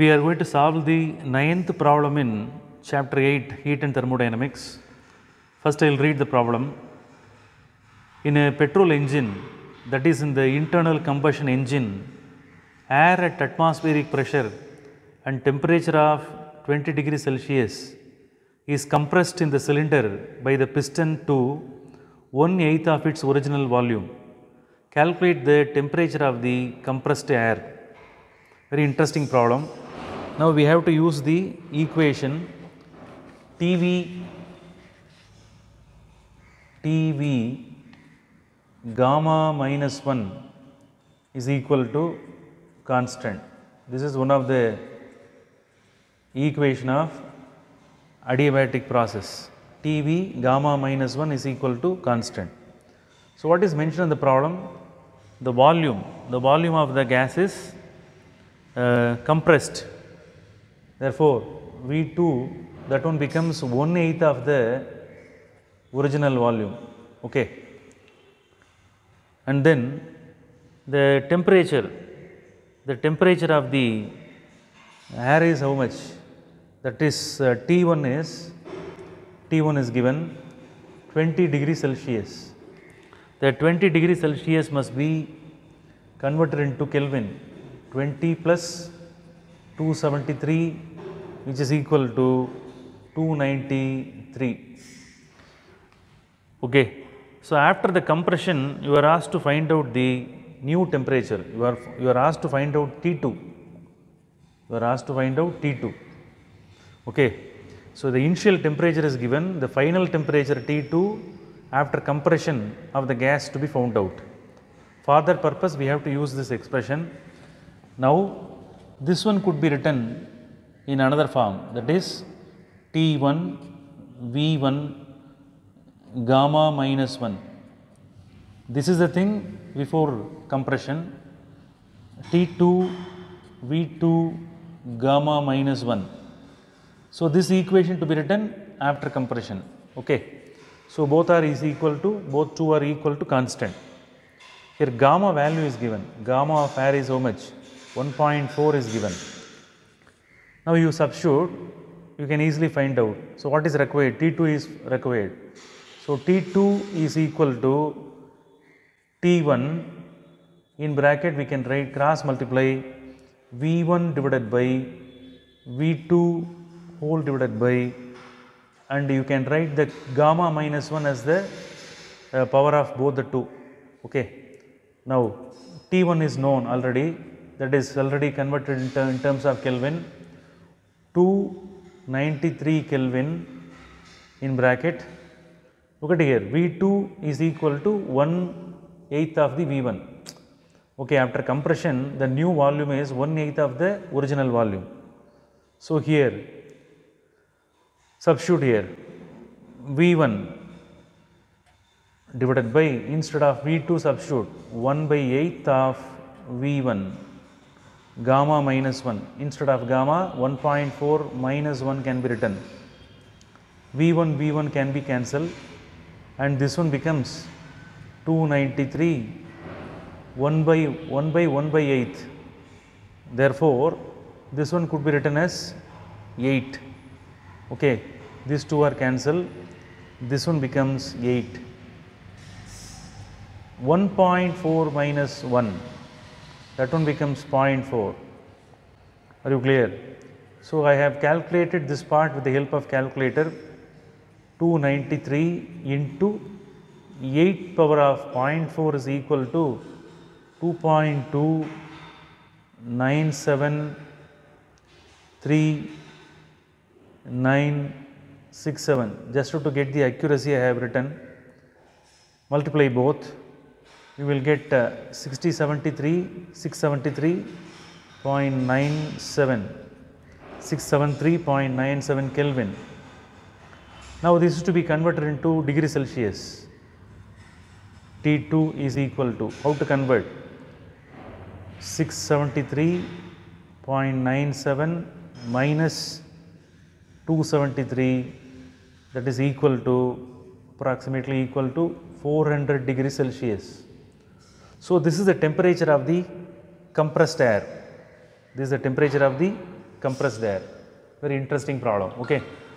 We are going to solve the ninth problem in chapter 8 heat and thermodynamics. First I will read the problem. In a petrol engine that is in the internal combustion engine, air at atmospheric pressure and temperature of 20 degrees Celsius is compressed in the cylinder by the piston to one eighth of its original volume. Calculate the temperature of the compressed air. Very interesting problem. Now, we have to use the equation TV TV gamma minus 1 is equal to constant. This is one of the equation of adiabatic process. TV gamma minus 1 is equal to constant. So, what is mentioned in the problem? The volume, the volume of the gas is uh, compressed Therefore, V2 that one becomes 1 eighth of the original volume. Okay. And then the temperature, the temperature of the air is how much? That is uh, T1 is, T1 is given 20 degree Celsius. The 20 degree Celsius must be converted into Kelvin, 20 plus 273 which is equal to 293. Okay. So, after the compression you are asked to find out the new temperature you are you are asked to find out T2 you are asked to find out T2 okay so the initial temperature is given the final temperature T2 after compression of the gas to be found out for that purpose we have to use this expression now this one could be written in another form that is T1 V1 gamma minus 1. This is the thing before compression T2 V2 gamma minus 1. So, this equation to be written after compression. Okay. So, both are is equal to both two are equal to constant. Here gamma value is given gamma of r is how much 1.4 is given. Now you substitute, you can easily find out. So what is required? T2 is required. So T2 is equal to T1 in bracket we can write cross multiply V1 divided by V2 whole divided by and you can write the gamma minus 1 as the uh, power of both the two. Okay. Now T1 is known already that is already converted in, ter in terms of Kelvin 293 Kelvin in bracket. Look at here V2 is equal to 1 eighth of the V1. Okay, after compression the new volume is 1 eighth of the original volume. So, here substitute here V1 divided by instead of V2 substitute 1 by eighth of V1 gamma minus 1 instead of gamma 1.4 minus 1 can be written v1 v1 can be cancelled and this one becomes 293 1 by 1 by 1 by 8 therefore this one could be written as 8 okay these two are cancelled this one becomes 8 1.4 minus 1 that one becomes 0.4. Are you clear? So, I have calculated this part with the help of calculator 293 into 8 power of 0.4 is equal to 2.297397 just to get the accuracy I have written multiply both you will get uh, 6073, 673.97, 673.97 Kelvin. Now, this is to be converted into degree Celsius. T2 is equal to how to convert 673.97 minus 273 that is equal to approximately equal to 400 degree Celsius. So, this is the temperature of the compressed air. This is the temperature of the compressed air. Very interesting problem. Okay.